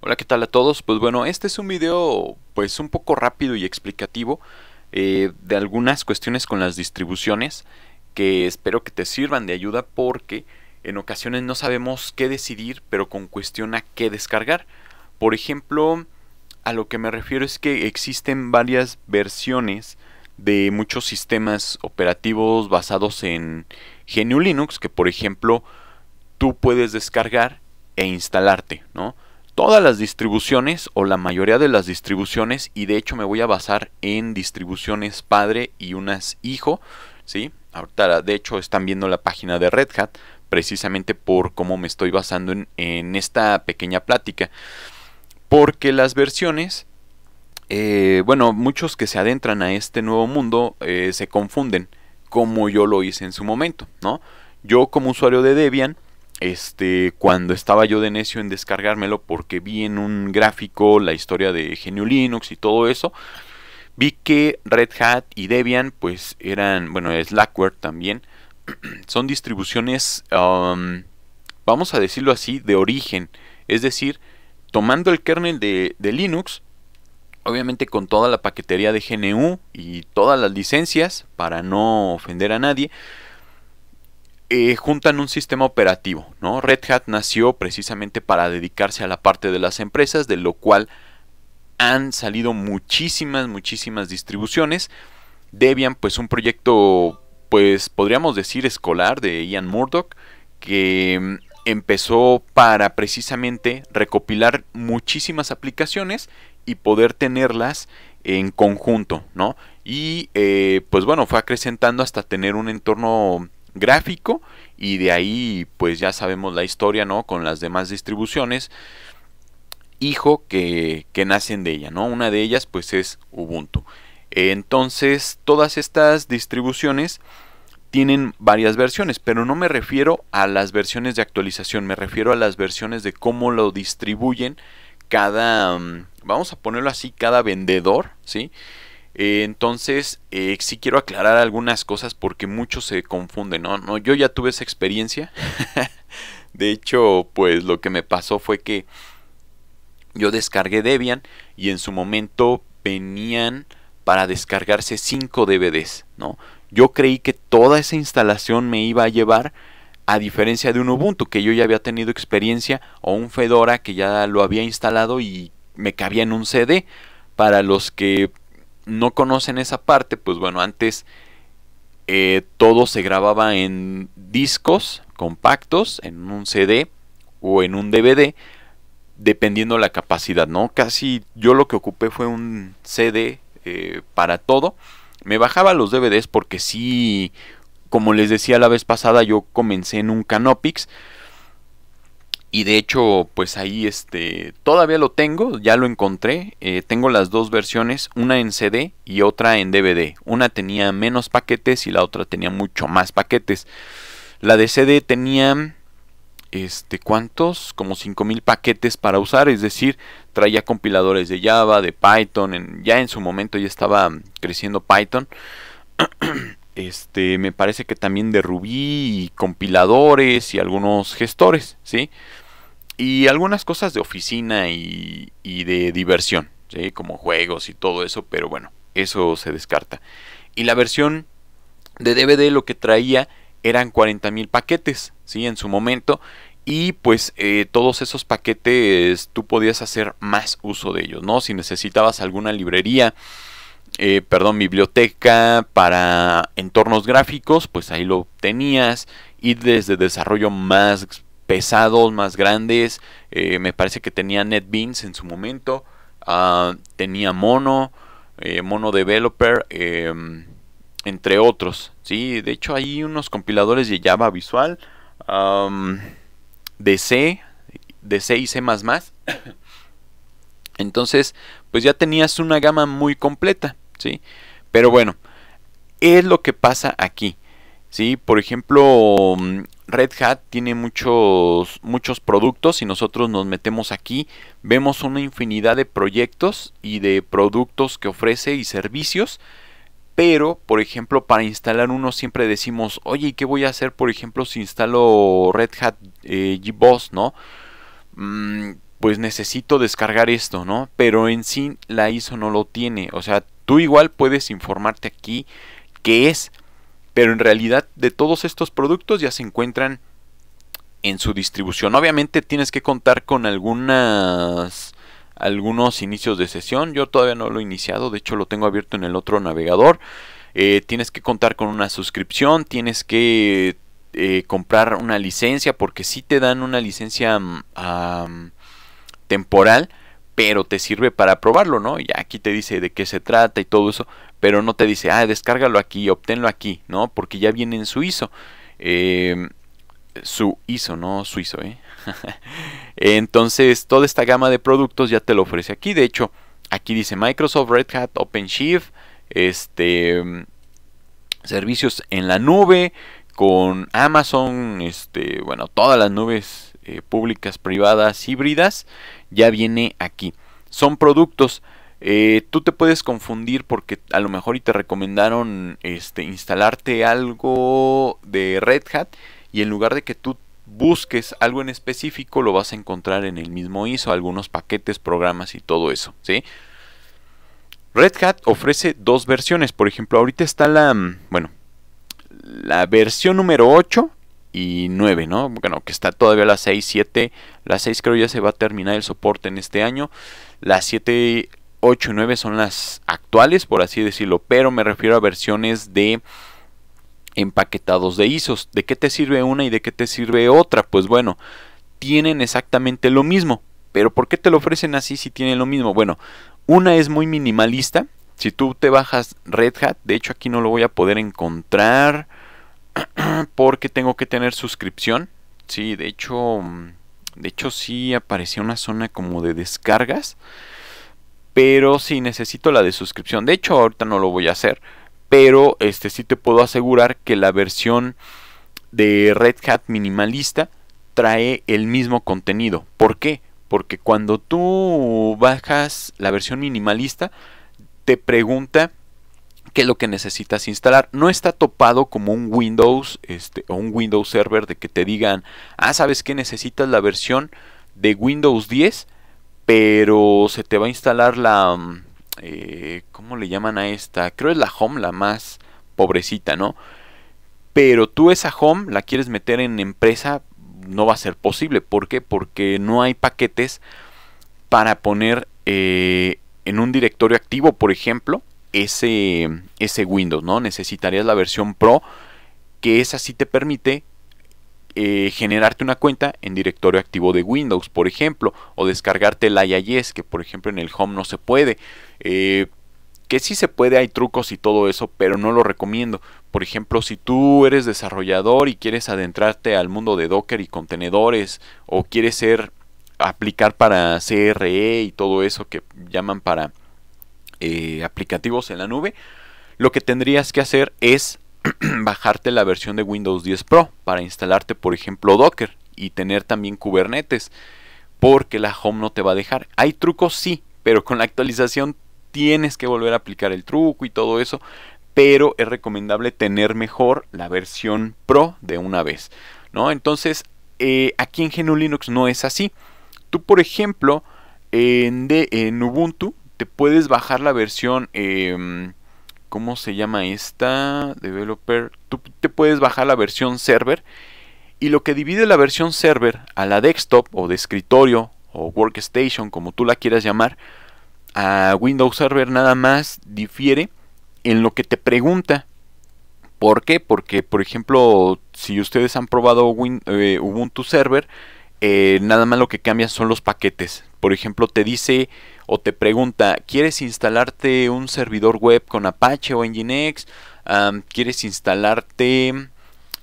Hola, ¿qué tal a todos? Pues bueno, este es un video pues un poco rápido y explicativo eh, de algunas cuestiones con las distribuciones que espero que te sirvan de ayuda porque en ocasiones no sabemos qué decidir pero con cuestión a qué descargar. Por ejemplo, a lo que me refiero es que existen varias versiones de muchos sistemas operativos basados en GNU Linux que por ejemplo tú puedes descargar e instalarte, ¿no? todas las distribuciones o la mayoría de las distribuciones y de hecho me voy a basar en distribuciones padre y unas hijo, ¿sí? Ahorita de hecho están viendo la página de Red Hat precisamente por cómo me estoy basando en, esta pequeña plática. Porque las versiones, eh, bueno, muchos que se adentran a este nuevo mundo eh, se confunden como yo lo hice en su momento, ¿no? Yo como usuario de Debian, este, cuando estaba yo de necio en descargármelo porque vi en un gráfico la historia de GNU Linux y todo eso, vi que Red Hat y Debian pues eran, bueno, Slackware también, son distribuciones, um, vamos a decirlo así, de origen, es decir, tomando el kernel de, de Linux, obviamente con toda la paquetería de GNU y todas las licencias para no ofender a nadie, eh, juntan un sistema operativo, ¿no? Red Hat nació precisamente para dedicarse a la parte de las empresas, de lo cual han salido muchísimas, muchísimas distribuciones. Debian, pues un proyecto, pues podríamos decir escolar de Ian Murdoch, que mm, empezó para precisamente recopilar muchísimas aplicaciones y poder tenerlas en conjunto, ¿no? Y eh, pues bueno, fue acrecentando hasta tener un entorno gráfico y de ahí pues ya sabemos la historia, ¿no? Con las demás distribuciones hijo que, nacen de ella, ¿no? Una de ellas pues es Ubuntu. Entonces todas estas distribuciones tienen varias versiones, pero no me refiero a las versiones de actualización, me refiero a las versiones de cómo lo distribuyen cada, mm, vamos a ponerlo así, cada vendedor, ¿sí? Eh, entonces, si eh, sí quiero aclarar algunas cosas porque muchos se confunden, ¿no? no yo ya tuve esa experiencia. de hecho, pues lo que me pasó fue que yo descargué Debian y en su momento venían para descargarse 5 DVDs, ¿no? Yo creí que toda esa instalación me iba a llevar a diferencia de un Ubuntu que yo ya había tenido experiencia o un Fedora que ya lo había instalado y me cabía en un CD. Para los que no conocen esa parte, pues bueno, antes eh, todo se grababa en discos compactos, en un CD o en un DVD, dependiendo la capacidad, ¿no? Casi yo lo que ocupé fue un CD eh, para todo. Me bajaba los DVDs porque sí, como les decía la vez pasada, yo comencé en un Canopix y de hecho, pues ahí este, todavía lo tengo, ya lo encontré. Eh, tengo las dos versiones, una en CD y otra en DVD. Una tenía menos paquetes y la otra tenía mucho más paquetes. La de CD tenía, este, ¿cuántos? Como 5000 paquetes para usar, es decir, traía compiladores de Java, de Python, ya en su momento ya estaba creciendo Python. este, me parece que también de Rubí y compiladores y algunos gestores, ¿sí? Y algunas cosas de oficina y, de diversión, ¿sí? Como juegos y todo eso, pero bueno, eso se descarta. Y la versión de DVD lo que traía eran 40.000 paquetes, ¿sí? En su momento. Y pues eh, todos esos paquetes tú podías hacer más uso de ellos, ¿no? Si necesitabas alguna librería eh, perdón, biblioteca para entornos gráficos, pues ahí lo tenías, y desde desarrollo más pesados, más grandes, eh, me parece que tenía NetBeans en su momento, ah, tenía Mono, eh, Mono Developer, em, entre otros, ¿sí? De hecho hay unos compiladores de Java Visual, DC de C, de C y C++, entonces pues ya tenías una gama muy completa. ¿sí? Pero bueno, es lo que pasa aquí, ¿sí? Por ejemplo, mm, Red Hat tiene muchos, muchos productos y nosotros nos metemos aquí, vemos una infinidad de proyectos y de productos que ofrece y servicios, pero, por ejemplo, para instalar uno siempre decimos, oye, qué voy a hacer, por ejemplo, si instalo Red Hat eh, GBoss, no? Mm, pues necesito descargar esto, ¿no? Pero en sí la ISO no lo tiene, o sea, Tú igual puedes informarte aquí qué es, pero en realidad de todos estos productos ya se encuentran en su distribución. Obviamente tienes que contar con algunas algunos inicios de sesión. Yo todavía no lo he iniciado, de hecho lo tengo abierto en el otro navegador. Eh, tienes que contar con una suscripción, tienes que eh, comprar una licencia, porque si te dan una licencia mm, temporal pero te sirve para probarlo, ¿no? Y aquí te dice de qué se trata y todo eso, pero no te dice, ah, descárgalo aquí, obténlo aquí, ¿no? Porque ya viene en em, su ISO. su ISO, no suizo, ¿eh? Entonces, toda esta gama de productos ya te lo ofrece aquí. De hecho, aquí dice Microsoft, Red Hat, OpenShift, este, mm, servicios en la nube, con Amazon, este, bueno, todas las nubes eh, públicas, privadas, híbridas, ya viene aquí. Son productos. Eh, tú te puedes confundir porque a lo mejor y te recomendaron este, instalarte algo de Red Hat y en lugar de que tú busques algo en específico lo vas a encontrar en el mismo ISO, algunos paquetes, programas y todo eso, ¿sí? Red Hat ofrece dos versiones, por ejemplo, ahorita está la, mm, bueno, la versión número 8 ¿no? Bueno, que está todavía la 6, 7. La 6 creo ya se va a terminar el soporte en este año. Las 7, 8 y 9 son las actuales, por así decirlo, pero me refiero a versiones de empaquetados de ISOs. ¿De qué te sirve una y de qué te sirve otra? Pues bueno, tienen exactamente lo mismo. Pero ¿por qué te lo ofrecen así si tienen lo mismo? Bueno, una es muy minimalista. Si tú te bajas Red Hat, de hecho aquí no lo voy a poder encontrar. porque tengo que tener suscripción. Sí, de hecho, mm, de hecho sí aparecía una zona como de descargas, pero sí necesito la de suscripción. De hecho, ahorita no lo voy a hacer, pero este sí te puedo asegurar que la versión de Red Hat minimalista trae el mismo contenido. ¿Por qué? Porque cuando tú bajas la versión minimalista, te pregunta qué es lo que necesitas instalar. No está topado como un Windows este, o un Windows Server de que te digan, ah, sabes que necesitas la versión de Windows 10, pero se te va a instalar la... Mm, eh, ¿Cómo le llaman a esta? Creo es la Home, la más pobrecita, ¿no? Pero tú esa Home la quieres meter en empresa, no va a ser posible. ¿Por qué? Porque no hay paquetes para poner eh, en un directorio activo, por ejemplo, ese, ese Windows, ¿no? Necesitarías la versión Pro, que esa sí te permite eh, generarte una cuenta en directorio activo de Windows, por ejemplo, o descargarte el IIS, que por ejemplo en el Home no se puede. Eh, que sí se puede, hay trucos y todo eso, pero no lo recomiendo. Por ejemplo, si tú eres desarrollador y quieres adentrarte al mundo de Docker y contenedores, o quieres ser aplicar para CRE y todo eso que llaman para eh, aplicativos en la nube, lo que tendrías que hacer es bajarte la versión de Windows 10 Pro para instalarte, por ejemplo, Docker y tener también Kubernetes, porque la home no te va a dejar. Hay trucos, sí, pero con la actualización tienes que volver a aplicar el truco y todo eso, pero es recomendable tener mejor la versión Pro de una vez, ¿no? Entonces, eh, aquí en GNU Linux no es así. Tú, por ejemplo, en, de, en Ubuntu te puedes bajar la versión... Em, ¿Cómo se llama esta? Developer. Tú te puedes bajar la versión server. Y lo que divide la versión server a la desktop o de escritorio o workstation, como tú la quieras llamar, a Windows Server nada más difiere en lo que te pregunta. ¿Por qué? Porque, por ejemplo, si ustedes han probado eh, Ubuntu Server, eh, nada más lo que cambia son los paquetes. Por ejemplo, te dice o te pregunta, ¿quieres instalarte un servidor web con Apache o Nginx? ¿Quieres instalarte...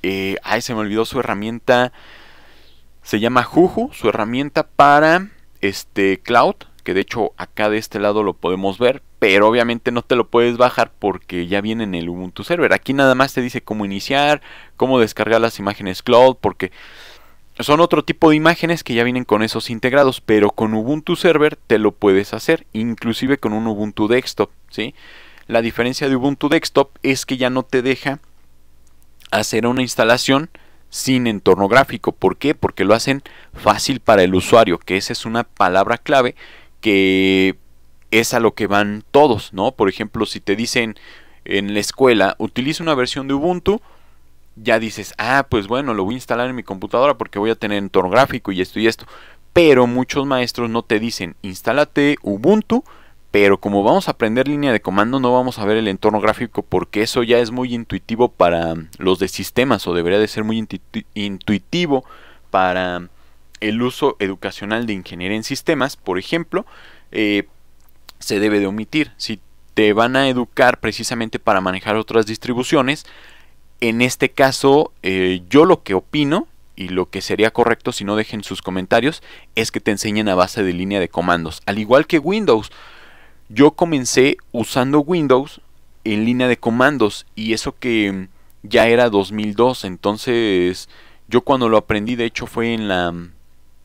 Eh, ay, se me olvidó su herramienta. Se llama Juju, su herramienta para este cloud, que de hecho acá de este lado lo podemos ver, pero obviamente no te lo puedes bajar porque ya viene en el Ubuntu Server. Aquí nada más te dice cómo iniciar, cómo descargar las imágenes cloud, porque son otro tipo de imágenes que ya vienen con esos integrados, pero con Ubuntu Server te lo puedes hacer, inclusive con un Ubuntu Desktop, ¿sí? La diferencia de Ubuntu Desktop es que ya no te deja hacer una instalación sin entorno gráfico. ¿Por qué? Porque lo hacen fácil para el usuario, que esa es una palabra clave que es a lo que van todos, ¿no? Por ejemplo, si te dicen en la escuela, utiliza una versión de Ubuntu, ya dices, ah, pues bueno, lo voy a instalar en mi computadora porque voy a tener entorno gráfico y esto y esto. Pero muchos maestros no te dicen, instálate Ubuntu, pero como vamos a aprender línea de comando no vamos a ver el entorno gráfico porque eso ya es muy intuitivo para los de sistemas o debería de ser muy intuitivo para el uso educacional de ingeniería en sistemas, por ejemplo, eh, se debe de omitir. Si te van a educar precisamente para manejar otras distribuciones, en este caso, eh, yo lo que opino y lo que sería correcto si no dejen sus comentarios es que te enseñen a base de línea de comandos. Al igual que Windows, yo comencé usando Windows en línea de comandos y eso que ya era 2002, entonces yo cuando lo aprendí de hecho fue en la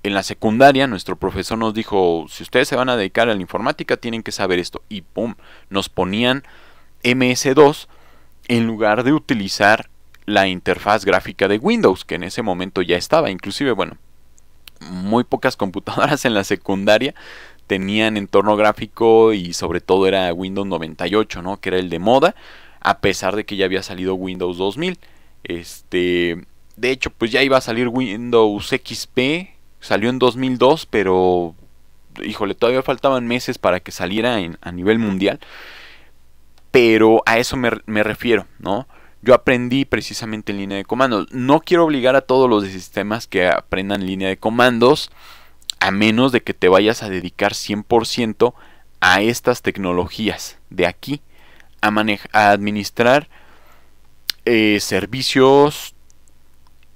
en la secundaria nuestro profesor nos dijo, si ustedes se van a dedicar a la informática tienen que saber esto y pum, nos ponían MS2 en lugar de utilizar la interfaz gráfica de Windows, que en ese momento ya estaba. Inclusive, bueno, muy pocas computadoras en la secundaria tenían entorno gráfico y sobre todo era Windows 98, ¿no? Que era el de moda, a pesar de que ya había salido Windows 2000. Este, de hecho, pues ya iba a salir Windows XP, salió en 2002, pero híjole, todavía faltaban meses para que saliera a nivel mundial. Pero a eso me, refiero, ¿no? Yo aprendí precisamente en línea de comandos. No quiero obligar a todos los sistemas que aprendan línea de comandos, a menos de que te vayas a dedicar 100% a estas tecnologías de aquí, a, a administrar eh, servicios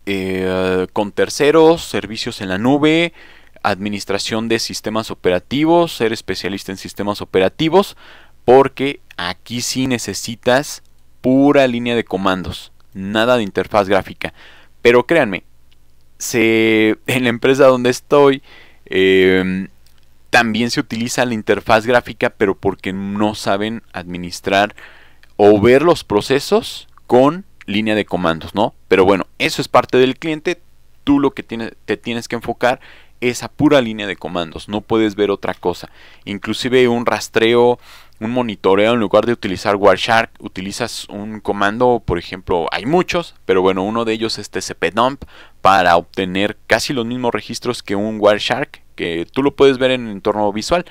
eh, con terceros, servicios en la nube, administración de sistemas operativos, ser especialista en sistemas operativos, porque aquí sí necesitas pura línea de comandos, nada de interfaz gráfica. Pero créanme, en la empresa donde estoy em, también se utiliza la interfaz gráfica, pero porque no saben administrar o ver los procesos con línea de comandos, ¿no? Pero bueno, eso es parte del cliente. Tú lo que te tienes que enfocar es a pura línea de comandos. No puedes ver otra cosa. Inclusive un rastreo un monitoreo en lugar de utilizar Wireshark, utilizas un comando, por ejemplo, hay muchos, pero bueno, uno de ellos es tcpdump para obtener casi los mismos registros que un Wireshark, que tú lo puedes ver en el entorno visual,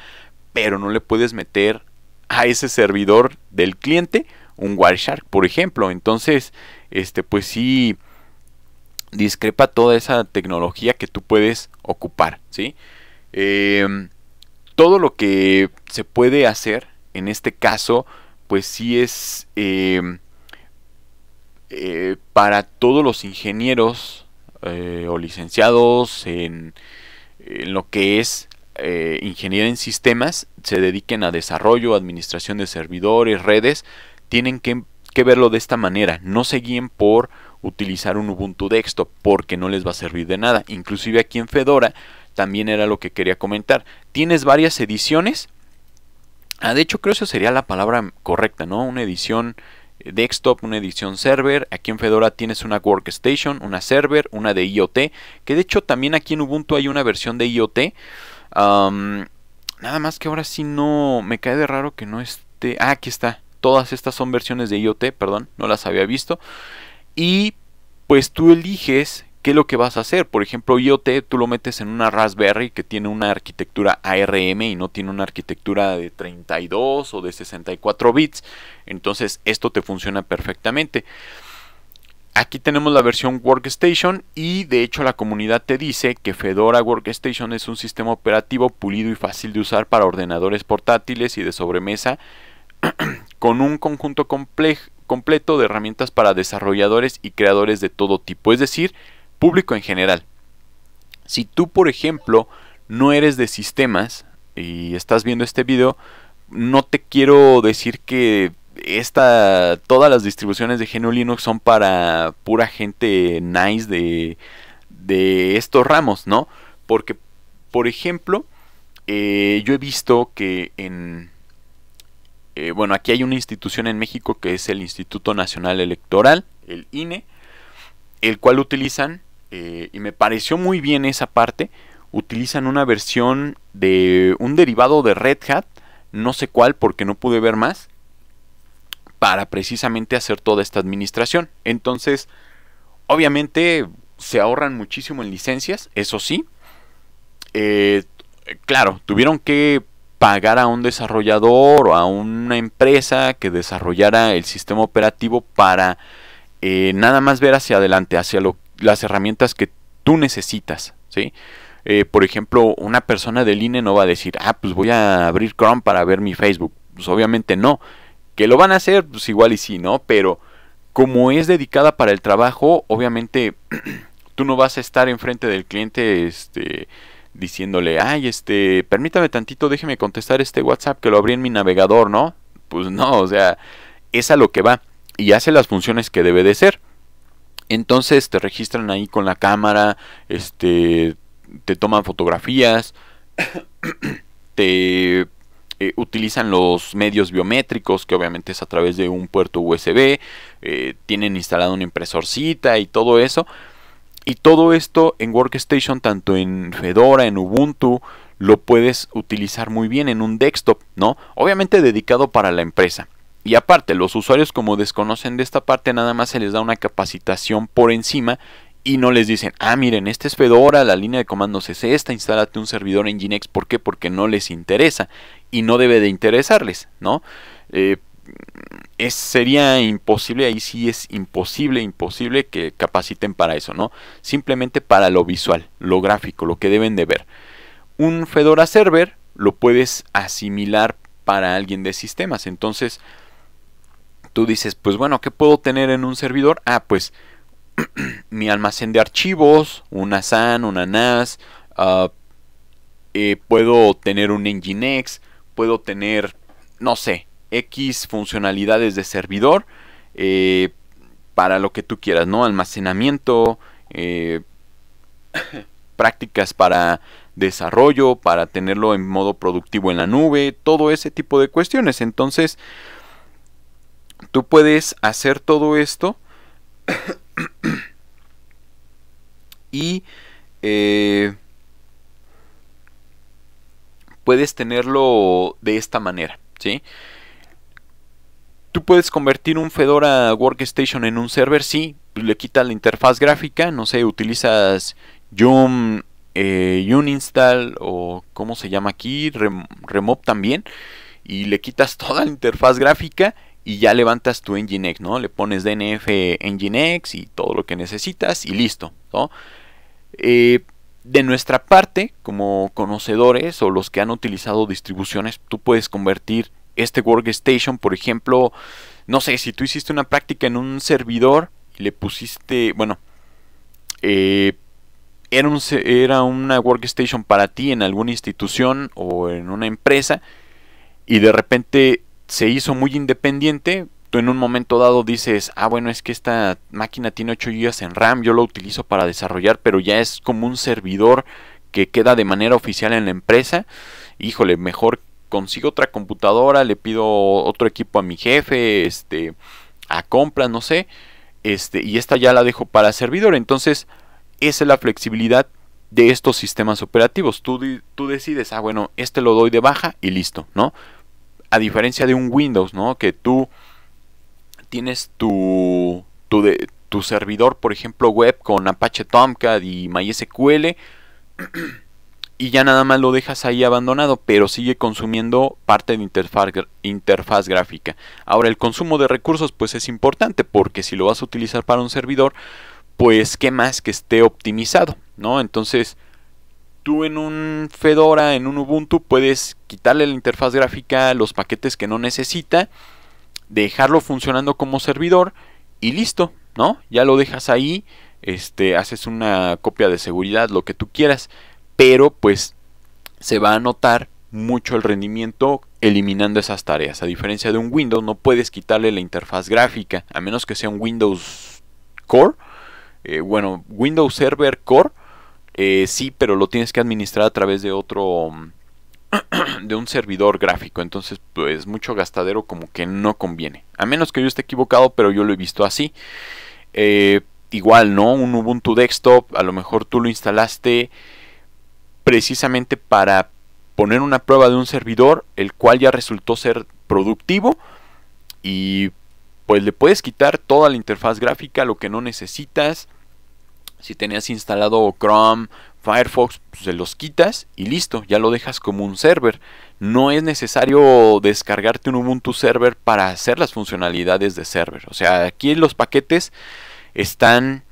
pero no le puedes meter a ese servidor del cliente un Wireshark, por ejemplo. Entonces, este pues sí discrepa toda esa tecnología que tú puedes ocupar, ¿sí? Em, todo lo que se puede hacer en este caso, pues sí es eh, eh, para todos los ingenieros eh, o licenciados en, lo que es ingeniería en sistemas, se dediquen a desarrollo, administración de servidores, redes, tienen que, verlo de esta manera, no se guíen por utilizar un Ubuntu desktop porque no les va a servir de nada. Inclusive aquí en Fedora también era lo que quería comentar. Tienes varias ediciones Ah, de hecho, creo que sería la palabra correcta, ¿no? Una edición eh, desktop, una edición server. Aquí en Fedora tienes una workstation, una server, una de IoT. Que de hecho también aquí en Ubuntu hay una versión de IoT. nada más que ahora sí no... Me cae de raro que no esté... Ah, aquí está. Todas estas son versiones de IoT, perdón, no las había visto. Y pues tú eliges ¿Qué es lo que vas a hacer? Por ejemplo, IoT tú lo metes en una Raspberry que tiene una arquitectura ARM y no tiene una arquitectura de 32 o de 64 bits. Entonces esto te funciona perfectamente. Aquí tenemos la versión Workstation y de hecho la comunidad te dice que Fedora Workstation es un sistema operativo pulido y fácil de usar para ordenadores portátiles y de sobremesa con un conjunto completo de herramientas para desarrolladores y creadores de todo tipo. Es decir, público en general. Si tú, por ejemplo, no eres de sistemas y estás viendo este video, no te quiero decir que esta, todas las distribuciones de GNU Linux son para pura gente nice de, estos ramos, ¿no? Porque, por ejemplo, eh, yo he visto que en... Eh, bueno, aquí hay una institución en México que es el Instituto Nacional Electoral, el INE, el cual utilizan eh, y me pareció muy bien esa parte. Utilizan una versión de un derivado de Red Hat, no sé cuál porque no pude ver más, para precisamente hacer toda esta administración. Entonces, obviamente se ahorran muchísimo en licencias, eso sí. Eh, claro, tuvieron que pagar a un desarrollador o a una empresa que desarrollara el sistema operativo para eh, nada más ver hacia adelante, hacia lo las herramientas que tú necesitas, ¿sí? Eh, por ejemplo, una persona del INE no va a decir, ah, pues voy a abrir Chrome para ver mi Facebook. Pues obviamente no. Que lo van a hacer, pues igual y sí, ¿no? Pero como es dedicada para el trabajo, obviamente tú no vas a estar enfrente del cliente este, diciéndole, ay, este, permítame tantito, déjeme contestar este WhatsApp que lo abrí en mi navegador, ¿no? Pues no, o sea, es a lo que va y hace las funciones que debe de ser. Entonces te registran ahí con la cámara, este, te toman fotografías, te eh, utilizan los medios biométricos, que obviamente es a través de un puerto USB, eh, tienen instalado una impresorcita y todo eso. Y todo esto en Workstation, tanto en Fedora, en Ubuntu, lo puedes utilizar muy bien en un desktop, ¿no? Obviamente dedicado para la empresa. Y aparte, los usuarios como desconocen de esta parte, nada más se les da una capacitación por encima y no les dicen, ah, miren, Este es Fedora, la línea de comandos es esta, instálate un servidor en Nginx. ¿Por qué? Porque no les interesa y no debe de interesarles, ¿no? Eh, sería imposible, ahí sí es imposible, imposible que capaciten para eso, ¿no? Simplemente para lo visual, lo gráfico, lo que deben de ver. Un Fedora Server lo puedes asimilar para alguien de sistemas, entonces tú dices, pues bueno, ¿qué puedo tener en un servidor? Ah, pues mi almacén de archivos, una SAN, una NAS, ah, eh, puedo tener un Nginx, puedo tener, no sé, X funcionalidades de servidor eh, para lo que tú quieras, ¿no? Almacenamiento, eh, prácticas para desarrollo, para tenerlo en modo productivo en la nube, todo ese tipo de cuestiones. Entonces, Tú puedes hacer todo esto y eh, puedes tenerlo de esta manera, ¿sí? Tú puedes convertir un Fedora Workstation en un server, sí, le quitas la interfaz gráfica, no sé, utilizas Yum, eh, Uninstall o cómo se llama aquí, remote también, y le quitas toda la interfaz gráfica y ya levantas tu Nginx, ¿no? Le pones DNF Nginx y todo lo que necesitas y listo, ¿no? Eh, de nuestra parte, como conocedores o los que han utilizado distribuciones, tú puedes convertir este workstation, por ejemplo, no sé, si tú hiciste una práctica en un servidor y le pusiste, bueno, eh, era, un, era una workstation para ti en alguna institución o en una empresa y de repente se hizo muy independiente. Tú en un momento dado dices, ah, bueno, es que esta máquina tiene 8 GB en RAM, yo lo utilizo para desarrollar, pero ya es como un servidor que queda de manera oficial en la empresa. Híjole, mejor consigo otra computadora, le pido otro equipo a mi jefe, este, a compras, no sé, este, y esta ya la dejo para servidor. Entonces, esa es la flexibilidad de estos sistemas operativos. Tú, tú decides, ah, bueno, este lo doy de baja y listo, ¿no? a diferencia de un Windows, ¿no? Que tú tienes tu, tu, tu servidor, por ejemplo, web con Apache Tomcat y MySQL. y ya nada más lo dejas ahí abandonado, pero sigue consumiendo parte de interfaz, interfaz, gráfica. Ahora, el consumo de recursos pues es importante porque si lo vas a utilizar para un servidor, pues qué más que esté optimizado, ¿no? Entonces, tú en un Fedora, en un Ubuntu, puedes quitarle la interfaz gráfica, los paquetes que no necesita, dejarlo funcionando como servidor y listo, ¿no? Ya lo dejas ahí, este, haces una copia de seguridad, lo que tú quieras, pero pues se va a notar mucho el rendimiento eliminando esas tareas. A diferencia de un Windows, no puedes quitarle la interfaz gráfica, a menos que sea un Windows Core. Eh, bueno, Windows Server Core eh, sí, pero lo tienes que administrar a través de otro mm, de un servidor gráfico. Entonces, pues mucho gastadero como que no conviene. A menos que yo esté equivocado, pero yo lo he visto así. Eh, igual, ¿no? Un Ubuntu desktop, a lo mejor tú lo instalaste precisamente para poner una prueba de un servidor, el cual ya resultó ser productivo y pues le puedes quitar toda la interfaz gráfica, lo que no necesitas si tenías instalado Chrome, Firefox, pues se los quitas y listo, ya lo dejas como un server. No es necesario descargarte un Ubuntu server para hacer las funcionalidades de server. O sea, aquí los paquetes están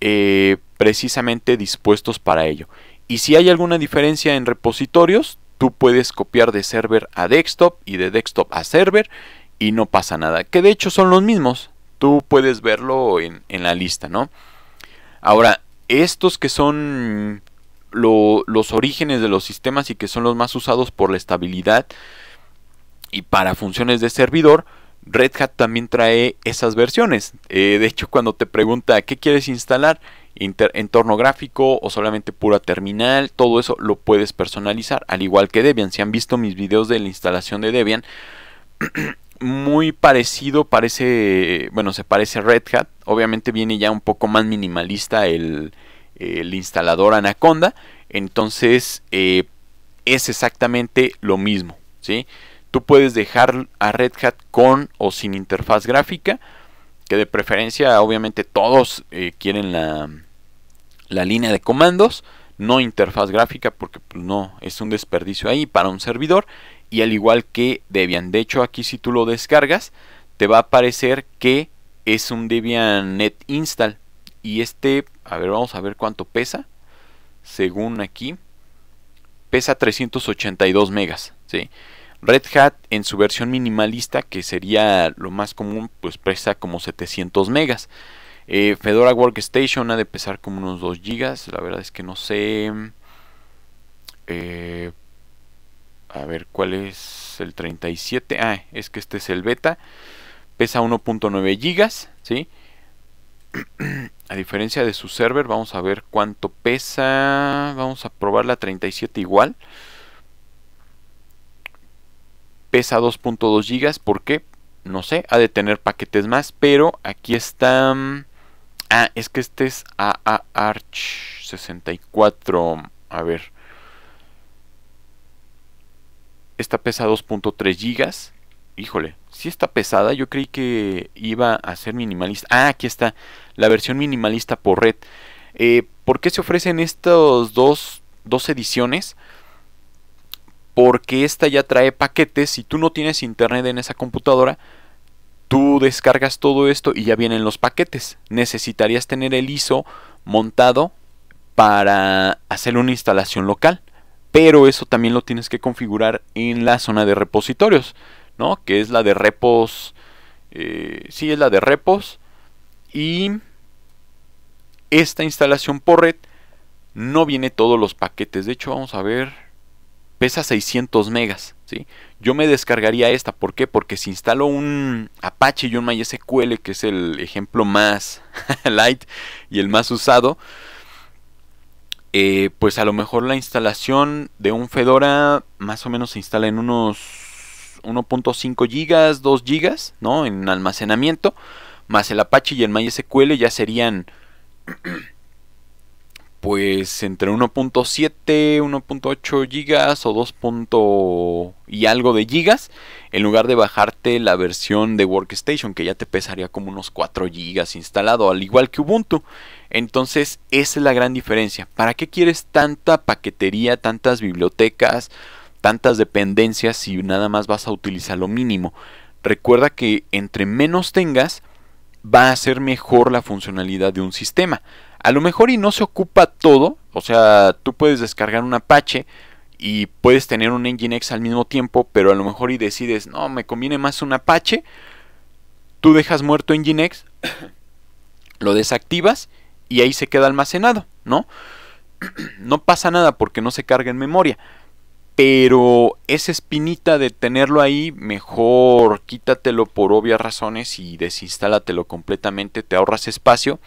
eh, precisamente dispuestos para ello. Y si hay alguna diferencia en repositorios, tú puedes copiar de server a desktop y de desktop a server y no pasa nada. Que de hecho son los mismos. Tú puedes verlo en la lista, ¿no? Ahora, estos que son los orígenes de los sistemas y que son los más usados por la estabilidad y para funciones de servidor, Red Hat también trae esas versiones. Eh, de hecho, cuando te pregunta qué quieres instalar, entorno gráfico o solamente pura terminal, todo eso lo puedes personalizar, al igual que Debian. Si han visto mis videos de la instalación de Debian, muy parecido, parece, bueno, se parece a Red Hat. Obviamente viene ya un poco más minimalista el, el instalador Anaconda. Entonces eh, es exactamente lo mismo. ¿sí? Tú puedes dejar a Red Hat con o sin interfaz gráfica. Que de preferencia, obviamente, todos eh, quieren la, la línea de comandos. No interfaz gráfica porque pues, no es un desperdicio ahí para un servidor y al igual que Debian. De hecho, aquí si tú lo descargas, te va a aparecer que es un Debian Net Install. Y este, a ver, vamos a ver cuánto pesa. Según aquí, pesa 382 megas. ¿sí? Red Hat en su versión minimalista, que sería lo más común, pues pesa como 700 megas. Eh, Fedora Workstation ha de pesar como unos 2 gigas. La verdad es que no sé. Eh, a ver cuál es el 37. Ah, es que este es el beta. Pesa 1.9 gigas, ¿sí? a diferencia de su server, vamos a ver cuánto pesa. Vamos a probar la 37 igual. Pesa 2.2 gigas, ¿por qué? No sé, ha de tener paquetes más, pero aquí está... Mm, ah, es que este es aaarch Arch 64. A ver. Esta pesa 2.3 gigas. Híjole, si está pesada. Yo creí que iba a ser minimalista. Ah, aquí está. La versión minimalista por red. Eh, ¿Por qué se ofrecen estas dos, dos ediciones? Porque esta ya trae paquetes. Si tú no tienes internet en esa computadora, tú descargas todo esto y ya vienen los paquetes. Necesitarías tener el ISO montado para hacer una instalación local pero eso también lo tienes que configurar en la zona de repositorios, ¿no? Que es la de repos, eh, sí es la de repos y esta instalación por red no viene todos los paquetes, de hecho vamos a ver, pesa 600 megas, ¿sí? Yo me descargaría esta, ¿por qué? Porque si instalo un Apache y un MySQL, que es el ejemplo más light y el más usado, eh, pues a lo mejor la instalación de un Fedora más o menos se instala en unos 1.5 GB, 2 GB, ¿no? En almacenamiento, más el Apache y el MySQL ya serían pues entre 1.7, 1.8 gigas o 2. y algo de gigas, en lugar de bajarte la versión de Workstation que ya te pesaría como unos 4 gigas instalado, al igual que Ubuntu. Entonces, esa es la gran diferencia. ¿Para qué quieres tanta paquetería, tantas bibliotecas, tantas dependencias si nada más vas a utilizar lo mínimo? Recuerda que entre menos tengas, va a ser mejor la funcionalidad de un sistema. A lo mejor y no se ocupa todo, o sea, tú puedes descargar un Apache y puedes tener un Nginx al mismo tiempo, pero a lo mejor y decides, no, me conviene más un Apache, tú dejas muerto Nginx, lo desactivas y ahí se queda almacenado, ¿no? no pasa nada porque no se carga en memoria. Pero esa espinita de tenerlo ahí, mejor quítatelo por obvias razones y desinstálatelo completamente, te ahorras espacio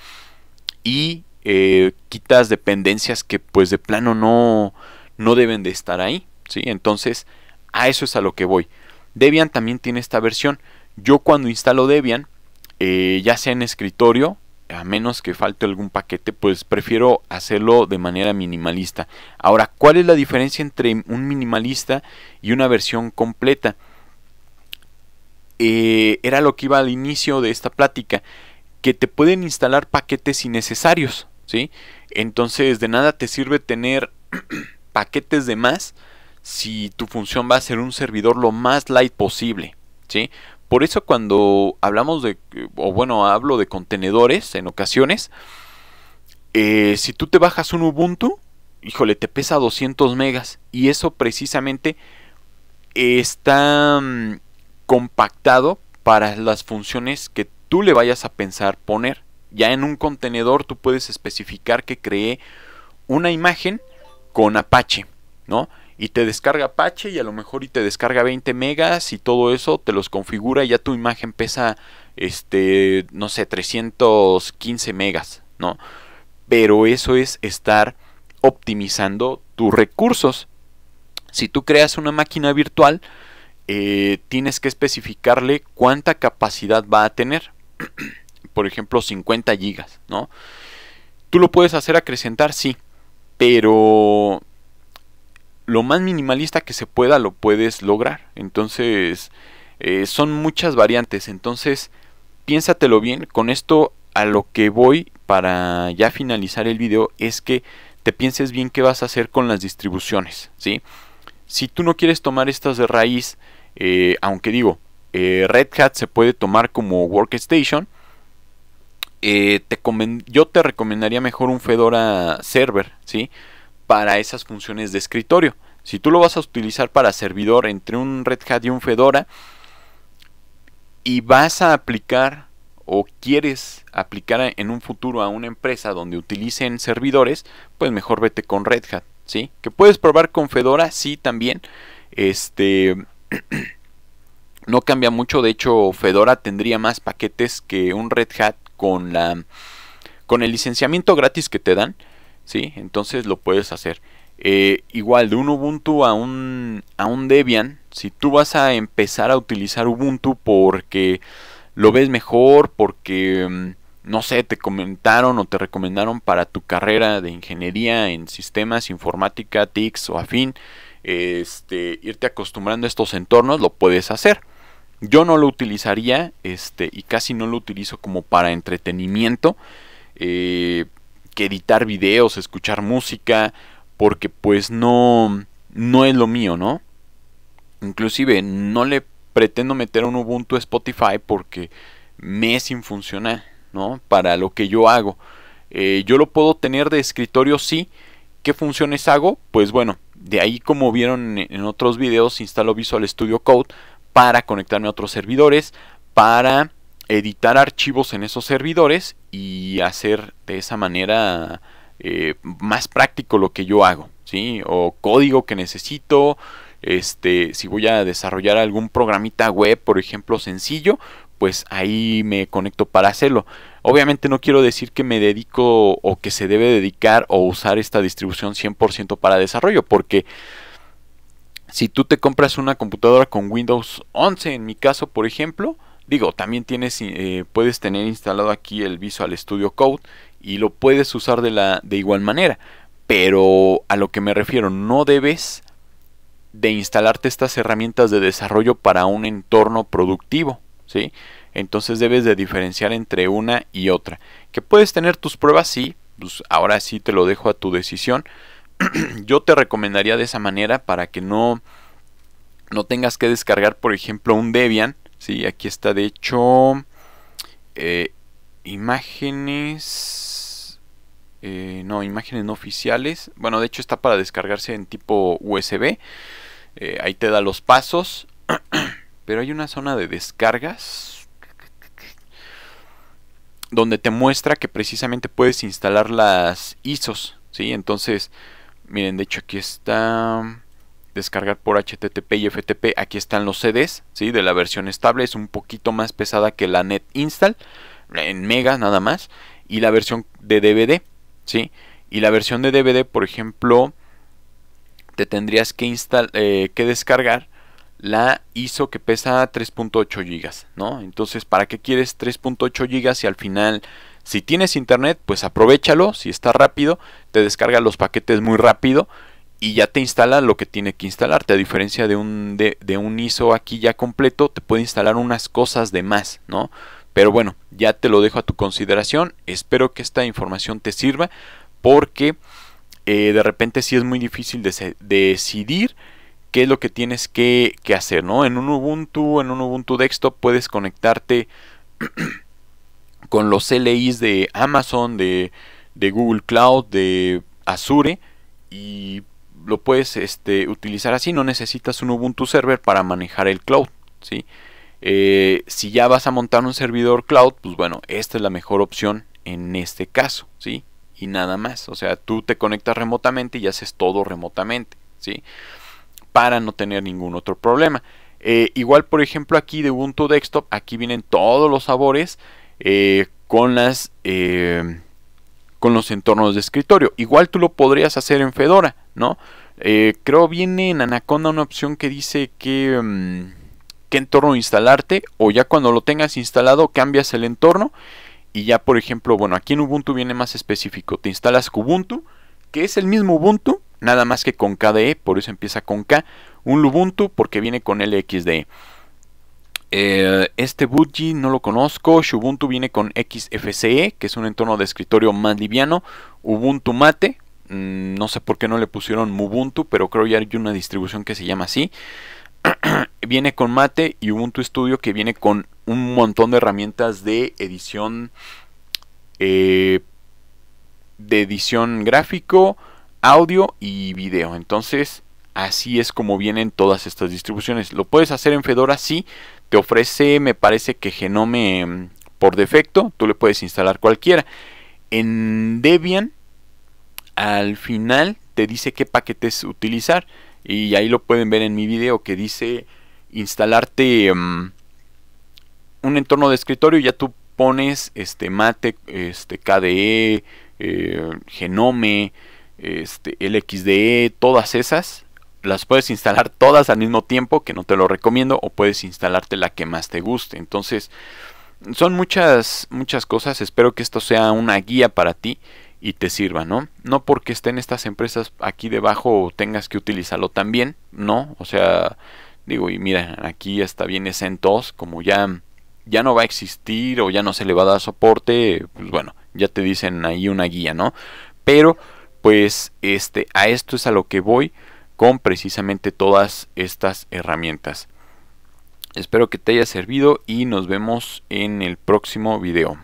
y eh, quitas dependencias que pues de plano no, no deben de estar ahí. ¿sí? Entonces, a eso es a lo que voy. Debian también tiene esta versión. Yo cuando instalo Debian, eh, ya sea en escritorio, a menos que falte algún paquete, pues prefiero hacerlo de manera minimalista. Ahora, ¿cuál es la diferencia entre un minimalista y una versión completa? Eh, era lo que iba al inicio de esta plática que te pueden instalar paquetes innecesarios, ¿sí? Entonces de nada te sirve tener paquetes de más si tu función va a ser un servidor lo más light posible, ¿sí? Por eso cuando hablamos de, o bueno, hablo de contenedores en ocasiones, eh, si tú te bajas un Ubuntu, híjole, te pesa 200 megas y eso precisamente está mm, compactado para las funciones que tú le vayas a pensar poner. Ya en un contenedor tú puedes especificar que cree una imagen con Apache, ¿no? Y te descarga Apache y a lo mejor y te descarga 20 megas y todo eso te los configura y ya tu imagen pesa, este, no sé, 315 megas, ¿no? Pero eso es estar optimizando tus recursos. Si tú creas una máquina virtual, eh, tienes que especificarle cuánta capacidad va a tener. por ejemplo, 50 gigas, ¿no? Tú lo puedes hacer acrecentar, sí, pero lo más minimalista que se pueda lo puedes lograr. Entonces, eh, son muchas variantes. Entonces, piénsatelo bien. Con esto a lo que voy para ya finalizar el video es que te pienses bien qué vas a hacer con las distribuciones, ¿sí? Si tú no quieres tomar estas de raíz, eh, aunque digo, eh, Red Hat se puede tomar como workstation. Eh, yo te recomendaría mejor un Fedora Server, ¿sí? Para esas funciones de escritorio. Si tú lo vas a utilizar para servidor entre un Red Hat y un Fedora y vas a aplicar o quieres aplicar en un futuro a una empresa donde utilicen servidores, pues mejor vete con Red Hat, ¿sí? Que puedes probar con Fedora, sí, también. Este... no cambia mucho. De hecho, Fedora tendría más paquetes que un Red Hat con la con el licenciamiento gratis que te dan. ¿sí? Entonces lo puedes hacer. Eh, igual, de un Ubuntu a un, a un Debian, si tú vas a empezar a utilizar Ubuntu porque lo ves mejor, porque, mm, no sé, te comentaron o te recomendaron para tu carrera de ingeniería en sistemas, informática, TICs o afín, este, irte acostumbrando a estos entornos, lo puedes hacer. Yo no lo utilizaría, este, y casi no lo utilizo como para entretenimiento, eh, que editar videos, escuchar música, porque pues no, no es lo mío, ¿no? Inclusive no le pretendo meter un Ubuntu Spotify porque me sin funcionar, ¿no? Para lo que yo hago. Eh, yo lo puedo tener de escritorio, sí. ¿Qué funciones hago? Pues bueno, de ahí como vieron en otros videos, instalo Visual Studio Code para conectarme a otros servidores, para editar archivos en esos servidores y hacer de esa manera eh, más práctico lo que yo hago, ¿sí? O código que necesito, este, si voy a desarrollar algún programita web, por ejemplo, sencillo, pues ahí me conecto para hacerlo. Obviamente no quiero decir que me dedico o que se debe dedicar o usar esta distribución 100% para desarrollo, porque si tú te compras una computadora con Windows 11, en mi caso, por ejemplo, digo, también tienes, eh, puedes tener instalado aquí el Visual Studio Code y lo puedes usar de, la, de igual manera. Pero a lo que me refiero, no debes de instalarte estas herramientas de desarrollo para un entorno productivo, ¿sí? Entonces debes de diferenciar entre una y otra. Que puedes tener tus pruebas, sí, pues, ahora sí te lo dejo a tu decisión, yo te recomendaría de esa manera para que no, no tengas que descargar, por ejemplo, un Debian. Sí, aquí está, de hecho, eh, imágenes... Eh, no, imágenes no oficiales. Bueno, de hecho está para descargarse en tipo USB. Eh, ahí te da los pasos. Pero hay una zona de descargas donde te muestra que precisamente puedes instalar las ISOs. ¿sí? Entonces, Miren, de hecho aquí está descargar por HTTP y FTP. Aquí están los CDs, ¿sí? De la versión estable. Es un poquito más pesada que la Net Install. En mega nada más. Y la versión de DVD, ¿sí? Y la versión de DVD, por ejemplo, te tendrías que, instalar eh, que descargar la ISO que pesa 3.8 GB, ¿no? Entonces, ¿para qué quieres 3.8 GB si al final si tienes internet, pues aprovechalo, si está rápido, te descarga los paquetes muy rápido y ya te instala lo que tiene que instalarte. A diferencia de un, de, un ISO aquí ya completo, te puede instalar unas cosas de más, ¿no? Pero bueno, ya te lo dejo a tu consideración. Espero que esta información te sirva porque eh, de repente sí es muy difícil de, decidir qué es lo que tienes que, que, hacer, ¿no? En un Ubuntu, en un Ubuntu desktop puedes conectarte con los CLIs de Amazon, de, Google Cloud, de Azure y lo puedes este, utilizar así, no necesitas un Ubuntu Server para manejar el cloud. Eh, si ya vas a montar un servidor cloud, pues bueno, esta es la mejor opción en este caso, ¿sí? Y nada más, o sea, tú te conectas remotamente y haces todo remotamente, ¿sí? Para no tener ningún otro problema. Eh, igual, por ejemplo, aquí de Ubuntu Desktop, aquí vienen todos los sabores eh, con las eh, con los entornos de escritorio. Igual tú lo podrías hacer en Fedora, ¿no? Eh, creo viene en Anaconda una opción que dice que mm, qué entorno instalarte o ya cuando lo tengas instalado cambias el entorno y ya por ejemplo, bueno, aquí en Ubuntu viene más específico, te instalas Ubuntu, que es el mismo Ubuntu, nada más que con KDE, por eso empieza con K, un Ubuntu porque viene con LXDE. Eh, este Budgie no lo conozco. Ubuntu viene con XFCE, que es un entorno de escritorio más liviano. Ubuntu Mate, mm, no sé por qué no le pusieron Ubuntu, pero creo que hay una distribución que se llama así. viene con Mate y Ubuntu Studio, que viene con un montón de herramientas de edición. Eh, de edición gráfico, audio y video. Entonces, así es como vienen todas estas distribuciones. ¿Lo puedes hacer en Fedora? Sí, te ofrece, me parece que Genome mm, por defecto, tú le puedes instalar cualquiera. En Debian, al final te dice qué paquetes utilizar y ahí lo pueden ver en mi video que dice instalarte mm, un entorno de escritorio ya tú pones este mate este kde eh, genome este lxde todas esas las puedes instalar todas al mismo tiempo, que no te lo recomiendo, o puedes instalarte la que más te guste. Entonces, son muchas, muchas cosas. Espero que esto sea una guía para ti y te sirva, ¿no? No porque estén estas empresas aquí debajo o tengas que utilizarlo también, ¿no? O sea, digo, y mira, aquí está bien CentOS, como ya, ya no va a existir o ya no se le va a dar soporte, pues bueno, ya te dicen ahí una guía, ¿no? Pero, pues, este, a esto es a lo que voy con precisamente todas estas herramientas. Espero que te haya servido y nos vemos en el próximo video.